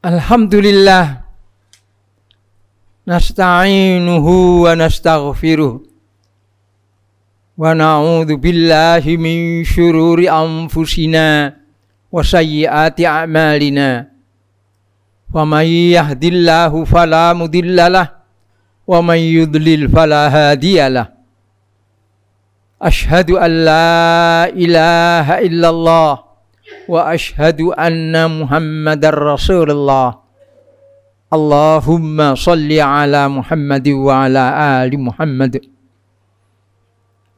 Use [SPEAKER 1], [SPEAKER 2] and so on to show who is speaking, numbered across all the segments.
[SPEAKER 1] Alhamdulillah nasta'inuhu wa nastaghfiruh wa na'udzu billahi min syururi anfusina wa sayyiati a'malina wa may yahdillahu fala mudhillalah wa may yudlil fala hadiyalah ashhadu an la ilaha illallah واشهد ان محمدا رسول الله اللهم صل على محمد وعلى ال محمد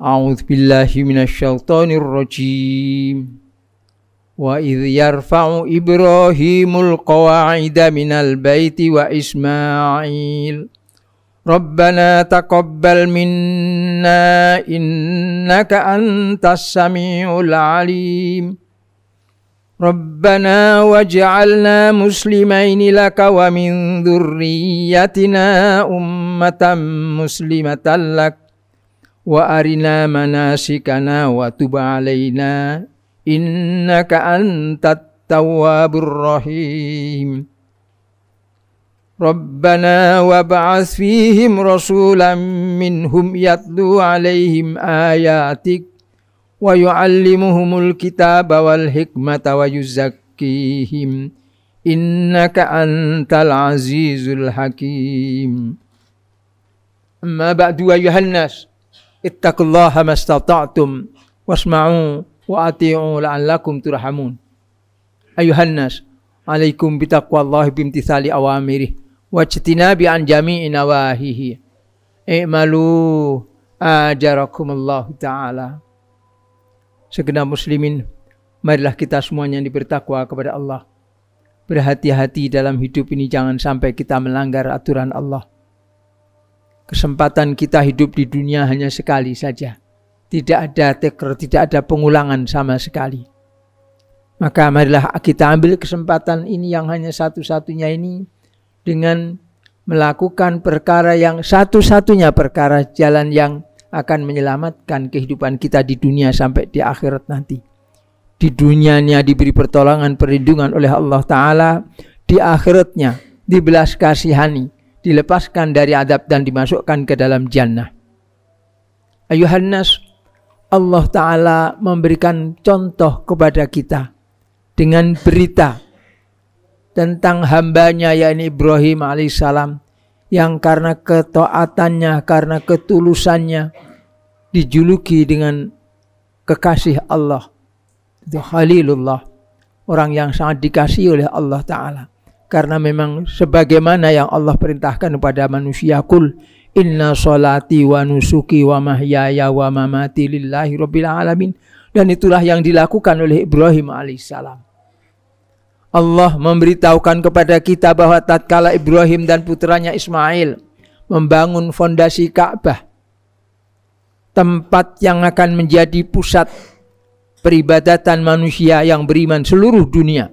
[SPEAKER 1] اعوذ بالله من الشيطان الرجيم وإذ يرفع إبراهيم القواعد من البيت وإسماعيل ربنا تقبل منا إنك أنت السميع العليم ربنا واجعلنا مسلمين لك ومن ذريتنا أمة مسلمة لك وأرنا مناسكنا وتب علينا إنك أنت التواب الرحيم ربنا وابعث فيهم رسولا منهم يتلو عليهم آياتك wa yu'allimuhumul kitaba wal hikmata wa yuzakkihim innaka antal azizul hakim amma ba'du ayuhan nas ittaqullaha mastata'tum wasma'u wa ati'u la'allakum turhamun ayuhan nas alaikum bitaqwallahi bimtithali awamirih wajtina bi an jami'i nawahihi i'malu ajarakumullahu ta'ala segenap muslimin, marilah kita semuanya bertakwa kepada Allah. Berhati-hati dalam hidup ini jangan sampai kita melanggar aturan Allah. Kesempatan kita hidup di dunia hanya sekali saja. Tidak ada teker, tidak ada pengulangan sama sekali. Maka marilah kita ambil kesempatan ini yang hanya satu-satunya ini dengan melakukan perkara yang satu-satunya perkara jalan yang akan menyelamatkan kehidupan kita di dunia sampai di akhirat nanti. Di dunianya diberi pertolongan perlindungan oleh Allah Ta'ala, di akhiratnya dibelas kasihani, dilepaskan dari adab dan dimasukkan ke dalam jannah. Ayuhannas, Allah Ta'ala memberikan contoh kepada kita dengan berita tentang hambanya yakni Ibrahim alaihissalam yang karena ketaatannya, karena ketulusannya dijuluki dengan kekasih Allah. Itu Khalilullah, orang yang sangat dikasihi oleh Allah Ta'ala. Karena memang sebagaimana yang Allah perintahkan kepada manusia, Kul inna salati wa nusuki wa mahyaya wa mamati lillahi rabbil alamin. Dan itulah yang dilakukan oleh Ibrahim alaihissalam Allah memberitahukan kepada kita bahwa tatkala Ibrahim dan putranya Ismail membangun fondasi Ka'bah, tempat yang akan menjadi pusat peribadatan manusia yang beriman seluruh dunia,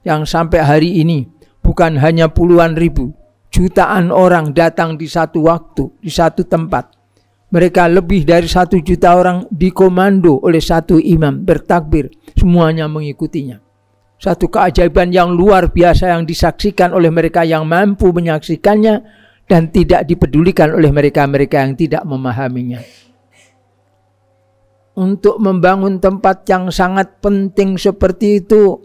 [SPEAKER 1] yang sampai hari ini bukan hanya puluhan ribu, jutaan orang datang di satu waktu, di satu tempat. Mereka lebih dari satu juta orang dikomando oleh satu imam bertakbir, semuanya mengikutinya satu keajaiban yang luar biasa yang disaksikan oleh mereka yang mampu menyaksikannya dan tidak dipedulikan oleh mereka-mereka yang tidak memahaminya. Untuk membangun tempat yang sangat penting seperti itu,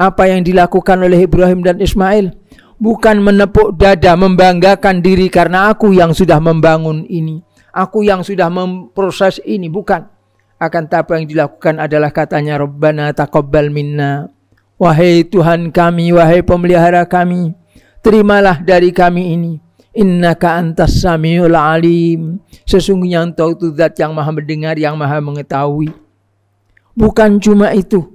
[SPEAKER 1] apa yang dilakukan oleh Ibrahim dan Ismail bukan menepuk dada, membanggakan diri karena aku yang sudah membangun ini, aku yang sudah memproses ini, bukan. Akan tapi yang dilakukan adalah katanya Rabbana taqabbal minna Wahai Tuhan kami, wahai pemelihara kami, terimalah dari kami ini. Innaka antas samiul alim. Sesungguhnya engkau itu zat yang maha mendengar, yang maha mengetahui. Bukan cuma itu.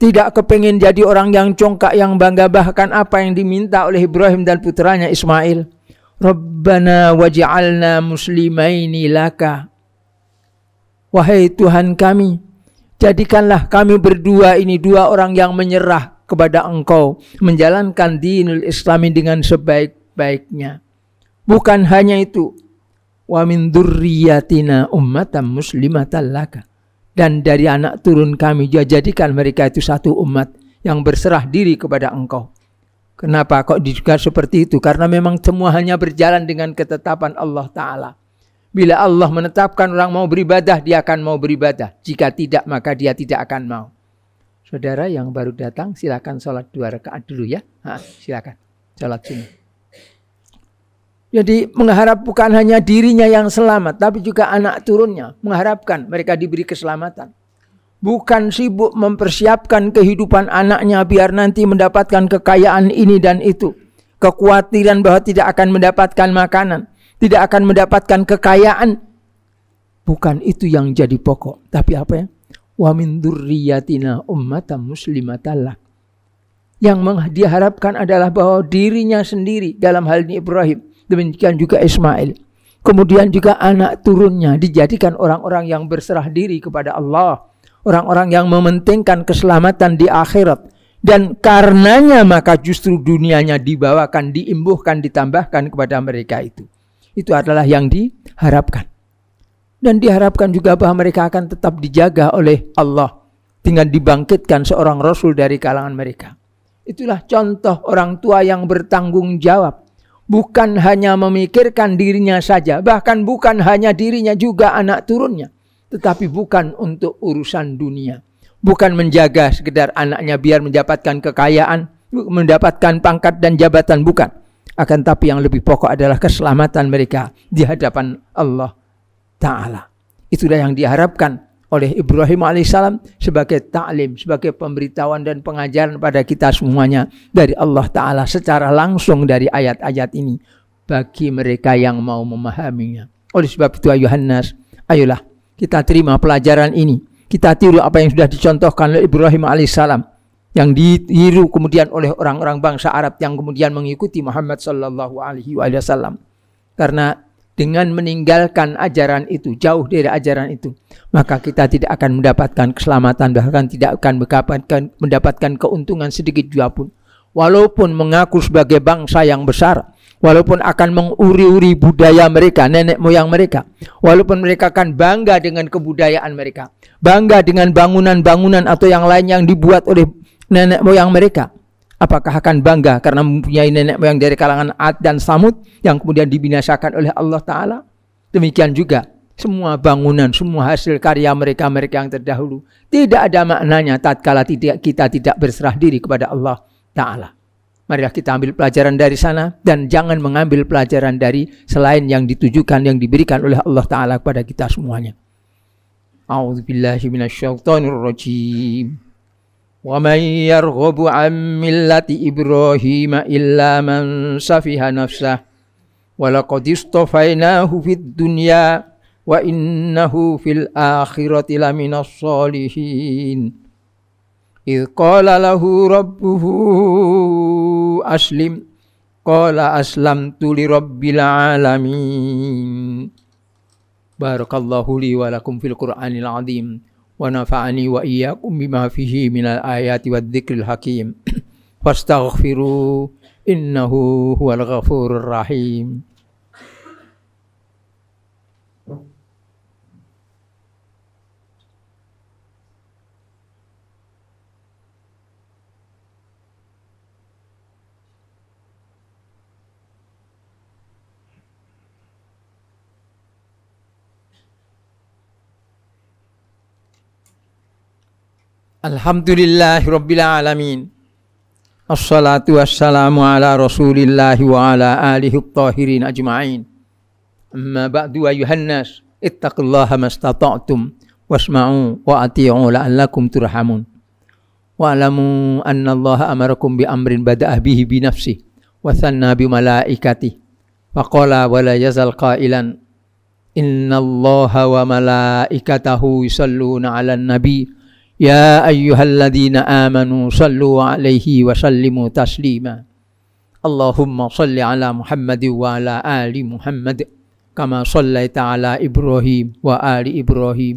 [SPEAKER 1] Tidak kepengen jadi orang yang congkak, yang bangga bahkan apa yang diminta oleh Ibrahim dan putranya Ismail. Rabbana waj'alna muslimaini laka. Wahai Tuhan kami, Jadikanlah kami berdua ini dua orang yang menyerah kepada engkau. Menjalankan dinul islami dengan sebaik-baiknya. Bukan hanya itu. Wa min durriyatina ummatan muslimatan laka. Dan dari anak turun kami juga jadikan mereka itu satu umat yang berserah diri kepada engkau. Kenapa kok juga seperti itu? Karena memang semua hanya berjalan dengan ketetapan Allah Ta'ala. Bila Allah menetapkan orang mau beribadah, dia akan mau beribadah. Jika tidak, maka dia tidak akan mau. Saudara yang baru datang, silakan sholat dua rakaat dulu ya. Ha, silakan sholat sini. Jadi mengharap bukan hanya dirinya yang selamat, tapi juga anak turunnya. Mengharapkan mereka diberi keselamatan. Bukan sibuk mempersiapkan kehidupan anaknya biar nanti mendapatkan kekayaan ini dan itu. Kekhawatiran bahwa tidak akan mendapatkan makanan tidak akan mendapatkan kekayaan. Bukan itu yang jadi pokok, tapi apa ya? Wa min dzurriyyatina ummatan muslimatallah. Yang diharapkan adalah bahwa dirinya sendiri dalam hal ini Ibrahim, demikian juga Ismail. Kemudian juga anak turunnya dijadikan orang-orang yang berserah diri kepada Allah, orang-orang yang mementingkan keselamatan di akhirat, dan karenanya maka justru dunianya dibawakan, diimbuhkan, ditambahkan kepada mereka itu itu adalah yang diharapkan. Dan diharapkan juga bahwa mereka akan tetap dijaga oleh Allah dengan dibangkitkan seorang rasul dari kalangan mereka. Itulah contoh orang tua yang bertanggung jawab. Bukan hanya memikirkan dirinya saja, bahkan bukan hanya dirinya juga anak turunnya. Tetapi bukan untuk urusan dunia. Bukan menjaga sekedar anaknya biar mendapatkan kekayaan, mendapatkan pangkat dan jabatan, bukan akan tapi yang lebih pokok adalah keselamatan mereka di hadapan Allah Ta'ala. Itulah yang diharapkan oleh Ibrahim alaihissalam sebagai taklim, sebagai pemberitahuan dan pengajaran pada kita semuanya dari Allah Ta'ala secara langsung dari ayat-ayat ini bagi mereka yang mau memahaminya. Oleh sebab itu Yohanes, ayolah kita terima pelajaran ini. Kita tiru apa yang sudah dicontohkan oleh Ibrahim alaihissalam yang ditiru kemudian oleh orang-orang bangsa Arab yang kemudian mengikuti Muhammad Shallallahu Alaihi Wasallam. Karena dengan meninggalkan ajaran itu, jauh dari ajaran itu, maka kita tidak akan mendapatkan keselamatan, bahkan tidak akan mendapatkan, mendapatkan keuntungan sedikit juga pun. Walaupun mengaku sebagai bangsa yang besar, walaupun akan menguri-uri budaya mereka, nenek moyang mereka, walaupun mereka akan bangga dengan kebudayaan mereka, bangga dengan bangunan-bangunan atau yang lain yang dibuat oleh nenek moyang mereka. Apakah akan bangga karena mempunyai nenek moyang dari kalangan Ad dan Samud yang kemudian dibinasakan oleh Allah Ta'ala? Demikian juga semua bangunan, semua hasil karya mereka-mereka yang terdahulu. Tidak ada maknanya tatkala tidak kita tidak berserah diri kepada Allah Ta'ala. Marilah kita ambil pelajaran dari sana dan jangan mengambil pelajaran dari selain yang ditujukan, yang diberikan oleh Allah Ta'ala kepada kita semuanya. A'udzubillahiminasyaitonirrojim. ومن يرغب عن ملة إبراهيم إلا من سفه نفسه ولقد اصطفيناه في الدنيا وإنه في الآخرة لمن الصالحين إذ قال له ربه أسلم قال أسلمت لرب العالمين بارك الله لي ولكم في القرآن العظيم ونفعني وإياكم بما فيه من الآيات والذكر الحكيم فاستغفروا إنه هو الغفور الرحيم Alhamdulillahi Rabbil Alamin Assalatu wassalamu ala rasulillahi wa ala alihi tahirin ajma'in Amma ba'du ayuhan nas Ittaqullaha mastata'tum Wasma'u wa ati'u la'allakum turhamun Wa alamu anna allaha amarakum bi amrin bada'ah bihi bi nafsi. Wa thanna bi malaikatih Wa qala wa la yazal qailan Inna allaha wa malaikatahu yusalluna ala nabi يا أيها الذين آمنوا صلوا عليه وسلموا تسليما اللهم صل على محمد وعلى آل محمد كما صليت على إبراهيم وآل إبراهيم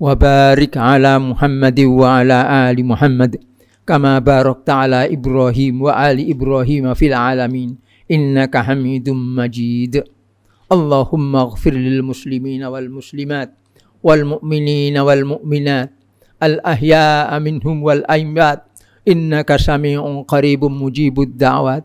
[SPEAKER 1] وبارك على محمد وعلى آل محمد كما باركت على إبراهيم وآل إبراهيم في العالمين إنك حميد مجيد اللهم اغفر للمسلمين والمسلمات والمؤمنين والمؤمنات al-ahya'a minhum wal aimat innaka sami'un qaribun mujibud da'wat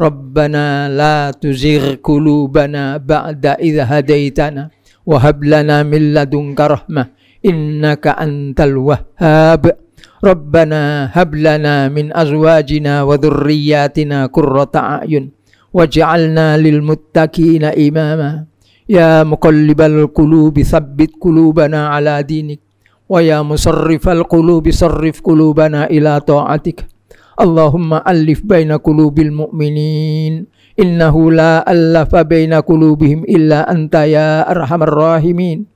[SPEAKER 1] Rabbana la tuzigh kulubana ba'da idh hadaitana wa hab lana min ladunka rahmah innaka antal wahhab Rabbana hab lana min azwajina wa dhurriyyatina qurrata a'yun waj'alna lil muttaqina imama ya muqallibal qulubi tsabbit qulubana ala dinik wa ya musarrifal qulubi sarrif qulubana ila ta'atik Allahumma alif baina qulubil mu'minin innahu la allafa baina qulubihim illa anta ya arhamar rahimin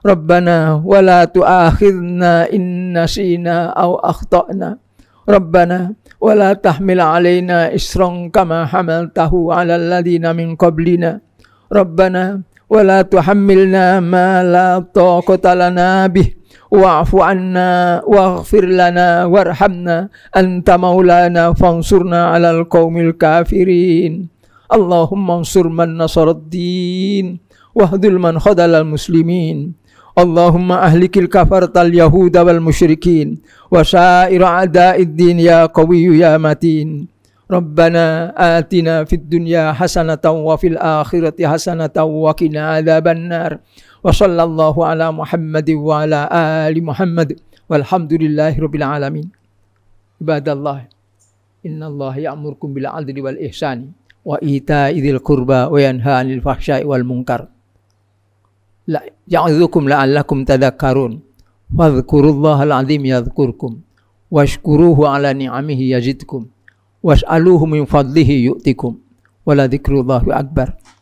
[SPEAKER 1] Rabbana wa la tu'akhidna in nasina aw akhtana Rabbana wa la tahmil alaina isran kama hamaltahu ala alladhina min qablina Rabbana wa la tuhammilna ma la taqata lana bih wa'fu anna waghfir lana warhamna anta maulana fansurna 'alal qaumil kafirin Allahumma ansur man nasaraddin wahdul man khadalal muslimin اللهم أهلك الكفرة اليهود والمشركين وسائر أعداء الدين يا قوي يا متين ربنا آتنا في الدنيا حسنة وفي الآخرة حسنة وقنا عذاب النار وصلى الله على محمد وعلى آل محمد والحمد لله رب العالمين عباد الله إن الله يأمركم بالعدل والإحسان وإيتاء ذي القربى وينهى عن الفحشاء والمنكر لا يعظكم لعلكم تذكرون فاذكروا الله العظيم يذكركم واشكروه على نعمه يجدكم واسألوه من فضله يؤتكم ولذكر الله أكبر